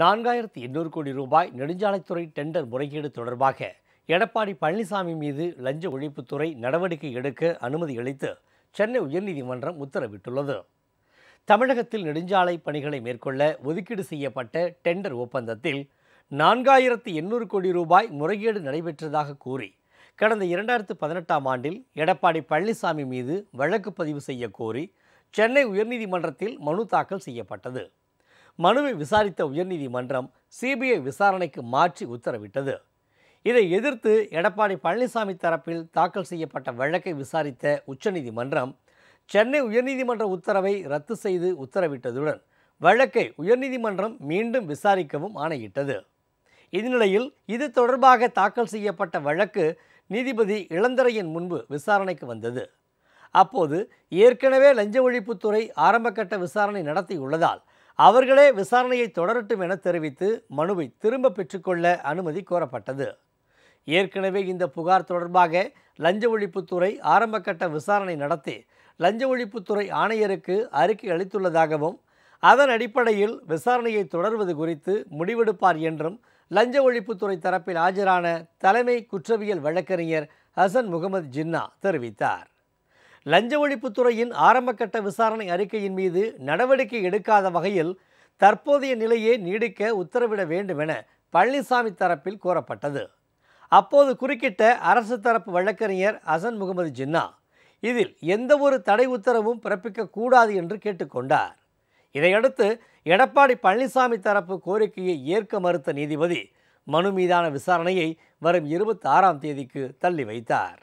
நான்காயிரத்தி எண்ணூறு கோடி ரூபாய் நெடுஞ்சாலைத்துறை டெண்டர் முறைகேடு தொடர்பாக எடப்பாடி பழனிசாமி மீது லஞ்ச ஒழிப்புத்துறை நடவடிக்கை எடுக்க அனுமதி அளித்து சென்னை உயர்நீதிமன்றம் உத்தரவிட்டுள்ளது தமிழகத்தில் நெடுஞ்சாலை பணிகளை மேற்கொள்ள ஒதுக்கீடு செய்யப்பட்ட டெண்டர் ஒப்பந்தத்தில் நான்காயிரத்து எண்ணூறு கோடி ரூபாய் முறைகேடு நடைபெற்றதாக கூறி கடந்த இரண்டாயிரத்து பதினெட்டாம் ஆண்டில் எடப்பாடி பழனிசாமி மீது வழக்கு பதிவு செய்ய கோரி சென்னை உயர்நீதிமன்றத்தில் மனு தாக்கல் செய்யப்பட்டது மனுவை விசாரித்த உயர்நீதிமன்றம் சிபிஐ விசாரணைக்கு மாற்றி உத்தரவிட்டது இதை எதிர்த்து எடப்பாடி பழனிசாமி தரப்பில் தாக்கல் செய்யப்பட்ட வழக்கை விசாரித்த உச்சநீதிமன்றம் சென்னை உயர்நீதிமன்ற உத்தரவை ரத்து செய்து உத்தரவிட்டதுடன் வழக்கை உயர்நீதிமன்றம் மீண்டும் விசாரிக்கவும் ஆணையிட்டது இந்நிலையில் இது தொடர்பாக தாக்கல் செய்யப்பட்ட வழக்கு நீதிபதி இளந்தரையின் முன்பு விசாரணைக்கு வந்தது அப்போது ஏற்கனவே லஞ்ச ஒழிப்புத்துறை ஆரம்பக்கட்ட விசாரணை நடத்தியுள்ளதால் அவர்களே விசாரணையை தொடரட்டும் என தெரிவித்து மனுவை திரும்ப பெற்றுக்கொள்ள அனுமதி கோரப்பட்டது ஏற்கனவே இந்த புகார் தொடர்பாக லஞ்ச ஒழிப்புத்துறை ஆரம்பகட்ட விசாரணை நடத்தி லஞ்ச ஒழிப்புத்துறை ஆணையருக்கு அறிக்கை அளித்துள்ளதாகவும் அதன் அடிப்படையில் விசாரணையை தொடர்வது குறித்து முடிவெடுப்பார் என்றும் லஞ்ச ஒழிப்புத்துறை தரப்பில் ஆஜரான தலைமை குற்றவியல் வழக்கறிஞர் ஹசன் முகமது ஜின்னா தெரிவித்தார் லஞ்ச ஒழிப்புத்துறையின் ஆரம்பகட்ட விசாரணை அறிக்கையின் மீது நடவடிக்கை எடுக்காத வகையில் தற்போதைய நிலையே நீடிக்க உத்தரவிட வேண்டும் என பழனிசாமி தரப்பில் கோரப்பட்டது அப்போது குறுக்கிட்ட அரசு தரப்பு வழக்கறிஞர் அசன் முகமது ஜின்னா இதில் எந்தவொரு தடை உத்தரவும் பிறப்பிக்கக்கூடாது என்று கேட்டுக்கொண்டார் இதையடுத்து எடப்பாடி பழனிசாமி தரப்பு கோரிக்கையை ஏற்க மறுத்த நீதிபதி மனு மீதான விசாரணையை வரும் இருபத்தி ஆறாம் தேதிக்கு தள்ளி வைத்தார்